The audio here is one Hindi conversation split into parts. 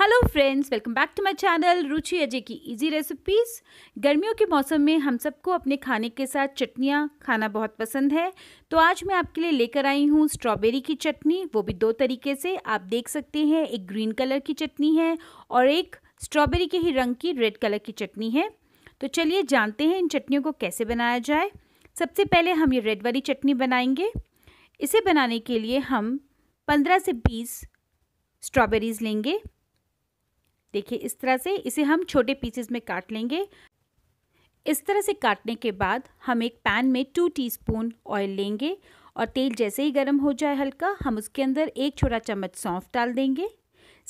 hello friends welcome back to my channel Ruchi Ajay की इजी रेसिपीज़ गर्मियों के मौसम में हम सबको अपने खाने के साथ चटनियाँ खाना बहुत पसंद है तो आज मैं आपके लिए लेकर आई हूँ स्ट्रॉबेरी की चटनी वो भी दो तरीके से आप देख सकते हैं एक ग्रीन कलर की चटनी है और एक स्ट्रॉबेरी के ही रंग की रेड कलर की चटनी है तो चलिए जानते हैं इन चटनियों को कैसे बनाया जाए सबसे पहले हम ये रेड वाली चटनी बनाएंगे इसे बनाने के लिए हम पंद्रह से बीस स्ट्रॉबेरीज़ लेंगे देखिए इस तरह से इसे हम छोटे पीसेस में काट लेंगे इस तरह से काटने के बाद हम एक पैन में टू टीस्पून ऑयल लेंगे और तेल जैसे ही गर्म हो जाए हल्का हम उसके अंदर एक छोटा चम्मच सौंफ डाल देंगे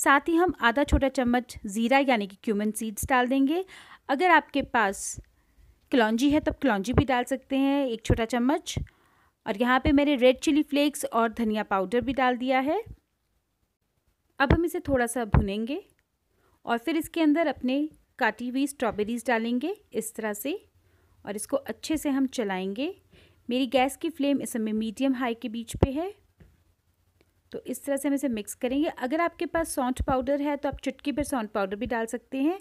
साथ ही हम आधा छोटा चम्मच ज़ीरा यानी कि क्यूमन सीड्स डाल देंगे अगर आपके पास कलौजी है तब कलौजी भी डाल सकते हैं एक छोटा चम्मच और यहाँ पे मैंने रेड चिली फ्लेक्स और धनिया पाउडर भी डाल दिया है अब हम इसे थोड़ा सा भुनेंगे और फिर इसके अंदर अपने काटी हुई स्ट्रॉबेरीज़ डालेंगे इस तरह से और इसको अच्छे से हम चलाएंगे मेरी गैस की फ्लेम इस समय मीडियम हाई के बीच पे है तो इस तरह से हम इसे मिक्स करेंगे अगर आपके पास सौंठ पाउडर है तो आप चुटकी पर सौंठ पाउडर भी डाल सकते हैं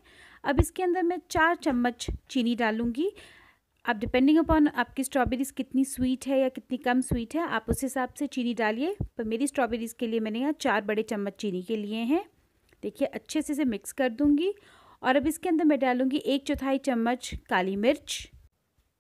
अब इसके अंदर मैं चार चम्मच चीनी डालूँगी आप डिपेंडिंग अपॉन आपकी स्ट्रॉबेरीज़ कितनी स्वीट है या कितनी कम स्वीट है आप उस हिसाब से चीनी डालिए पर मेरी स्ट्रॉबेरीज़ के लिए मैंने यहाँ चार बड़े चम्मच चीनी के लिए हैं देखिए अच्छे से इसे मिक्स कर दूँगी और अब इसके अंदर मैं डालूँगी एक चौथाई चम्मच काली मिर्च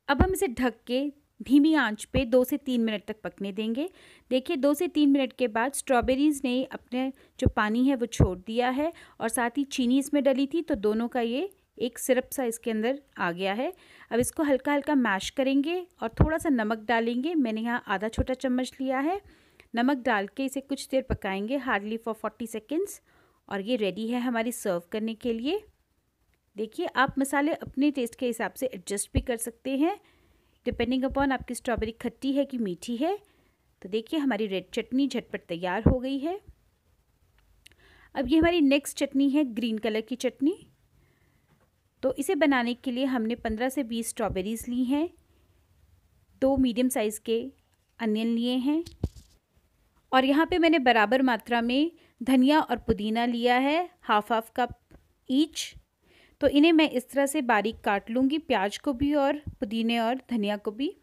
अब हम इसे ढक के धीमी आंच पे दो से तीन मिनट तक पकने देंगे देखिए दो से तीन मिनट के बाद स्ट्रॉबेरीज़ ने अपने जो पानी है वो छोड़ दिया है और साथ ही चीनी इसमें डली थी तो दोनों का ये एक सिरप सा इसके अंदर आ गया है अब इसको हल्का हल्का मैश करेंगे और थोड़ा सा नमक डालेंगे मैंने यहाँ आधा छोटा चम्मच लिया है नमक डाल के इसे कुछ देर पकाएंगे हार्डली फॉर फोर्टी सेकेंड्स और ये रेडी है हमारी सर्व करने के लिए देखिए आप मसाले अपने टेस्ट के हिसाब से एडजस्ट भी कर सकते हैं डिपेंडिंग अपॉन आपकी स्ट्रॉबेरी खट्टी है कि मीठी है तो देखिए हमारी रेड चटनी झटपट तैयार हो गई है अब ये हमारी नेक्स्ट चटनी है ग्रीन कलर की चटनी तो इसे बनाने के लिए हमने पंद्रह से बीस स्ट्रॉबेरीज़ ली हैं दो मीडियम साइज़ के अनियन लिए हैं और यहाँ पे मैंने बराबर मात्रा में धनिया और पुदीना लिया है हाफ हाफ कप ईच तो इन्हें मैं इस तरह से बारीक काट लूँगी प्याज को भी और पुदीने और धनिया को भी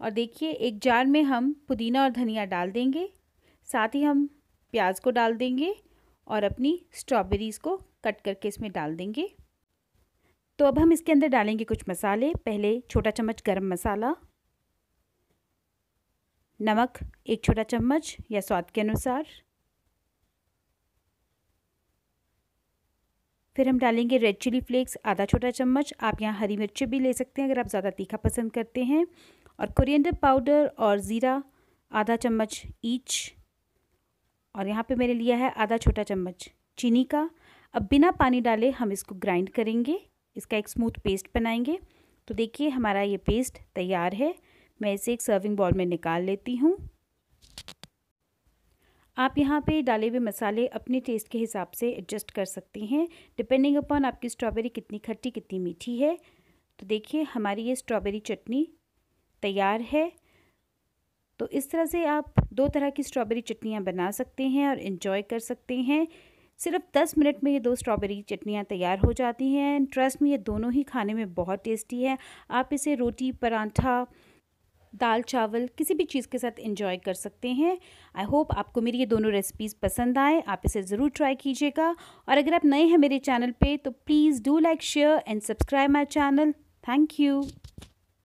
और देखिए एक जार में हम पुदीना और धनिया डाल देंगे साथ ही हम प्याज को डाल देंगे और अपनी स्ट्रॉबेरीज़ को कट करके इसमें डाल देंगे तो अब हम इसके अंदर डालेंगे कुछ मसाले पहले छोटा चम्मच गरम मसाला नमक एक छोटा चम्मच या स्वाद के अनुसार फिर हम डालेंगे रेड चिली फ्लेक्स आधा छोटा चम्मच आप यहाँ हरी मिर्च भी ले सकते हैं अगर आप ज़्यादा तीखा पसंद करते हैं और कुरियंडर पाउडर और ज़ीरा आधा चम्मच ईच और यहाँ पे मैंने लिया है आधा छोटा चम्मच चीनी का अब बिना पानी डाले हम इसको ग्राइंड करेंगे इसका एक स्मूथ पेस्ट बनाएंगे तो देखिए हमारा ये पेस्ट तैयार है मैं इसे एक सर्विंग बॉल में निकाल लेती हूँ आप यहाँ पे डाले हुए मसाले अपने टेस्ट के हिसाब से एडजस्ट कर सकते हैं डिपेंडिंग अपॉन आपकी स्ट्रॉबेरी कितनी खट्टी कितनी मीठी है तो देखिए हमारी ये स्ट्रॉबेरी चटनी तैयार है तो इस तरह से आप दो तरह की स्ट्रॉबेरी चटनियाँ बना सकते हैं और इन्जॉय कर सकते हैं सिर्फ दस मिनट में ये दो स्ट्रॉबेरी चटनियाँ तैयार हो जाती हैं ट्रस्ट में ये दोनों ही खाने में बहुत टेस्टी है आप इसे रोटी परांठा दाल चावल किसी भी चीज़ के साथ इंजॉय कर सकते हैं आई होप आपको मेरी ये दोनों रेसिपीज़ पसंद आए आप इसे ज़रूर ट्राई कीजिएगा और अगर आप नए हैं मेरे चैनल पे तो please do like share and subscribe my channel thank you